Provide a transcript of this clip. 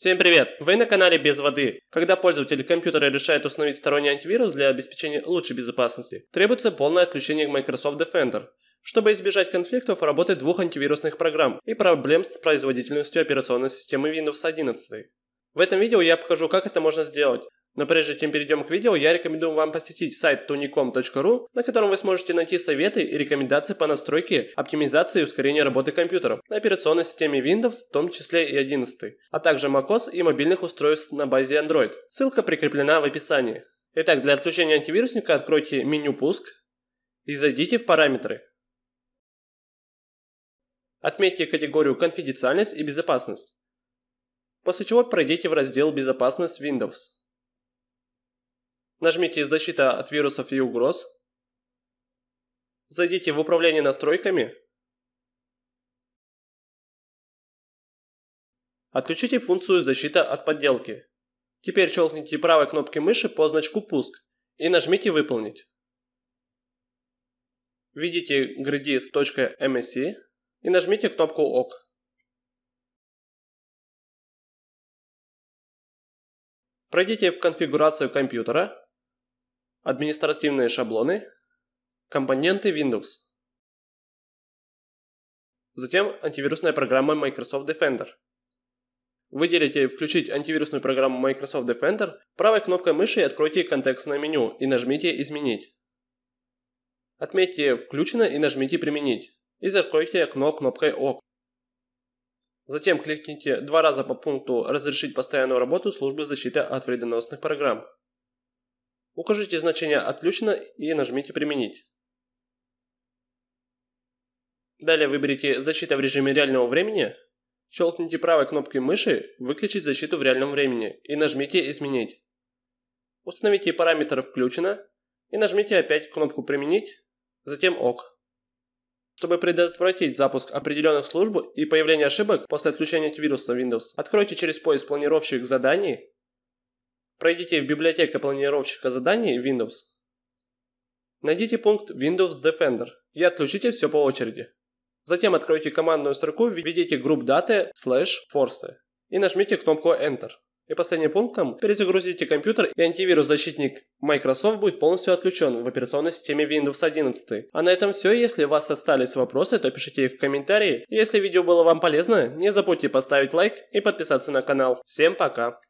Всем привет! Вы на канале Без воды. Когда пользователь компьютера решает установить сторонний антивирус для обеспечения лучшей безопасности, требуется полное отключение Microsoft Defender, чтобы избежать конфликтов работы двух антивирусных программ и проблем с производительностью операционной системы Windows 11. В этом видео я покажу, как это можно сделать, но прежде чем перейдем к видео, я рекомендую вам посетить сайт tunicom.ru, на котором вы сможете найти советы и рекомендации по настройке, оптимизации и ускорению работы компьютеров на операционной системе Windows, в том числе и 11, а также macOS и мобильных устройств на базе Android. Ссылка прикреплена в описании. Итак, для отключения антивирусника откройте меню «Пуск» и зайдите в «Параметры». Отметьте категорию «Конфиденциальность и безопасность», после чего пройдите в раздел «Безопасность Windows». Нажмите «Защита от вирусов и угроз». Зайдите в управление настройками. Отключите функцию «Защита от подделки». Теперь щелкните правой кнопкой мыши по значку «Пуск» и нажмите «Выполнить». Введите gradis.msc и нажмите кнопку «Ок». Пройдите в конфигурацию компьютера Административные шаблоны. Компоненты Windows. Затем антивирусная программа Microsoft Defender. Выделите «Включить антивирусную программу Microsoft Defender» правой кнопкой мыши и откройте контекстное меню и нажмите «Изменить». Отметьте «Включено» и нажмите «Применить» и закройте окно кнопкой «Ок». Затем кликните два раза по пункту «Разрешить постоянную работу службы защиты от вредоносных программ». Укажите значение «Отключено» и нажмите «Применить». Далее выберите «Защита в режиме реального времени», щелкните правой кнопкой мыши «Выключить защиту в реальном времени» и нажмите «Изменить». Установите параметр «Включено» и нажмите опять кнопку «Применить», затем «Ок». Чтобы предотвратить запуск определенных служб и появление ошибок после отключения от вируса Windows, откройте через поиск планировщик заданий Пройдите в библиотеку планировщика заданий Windows. Найдите пункт Windows Defender и отключите все по очереди. Затем откройте командную строку, введите групп даты slash force и нажмите кнопку Enter. И последним пунктом перезагрузите компьютер и антивирус-защитник Microsoft будет полностью отключен в операционной системе Windows 11. А на этом все. Если у вас остались вопросы, то пишите их в комментарии. Если видео было вам полезно, не забудьте поставить лайк и подписаться на канал. Всем пока!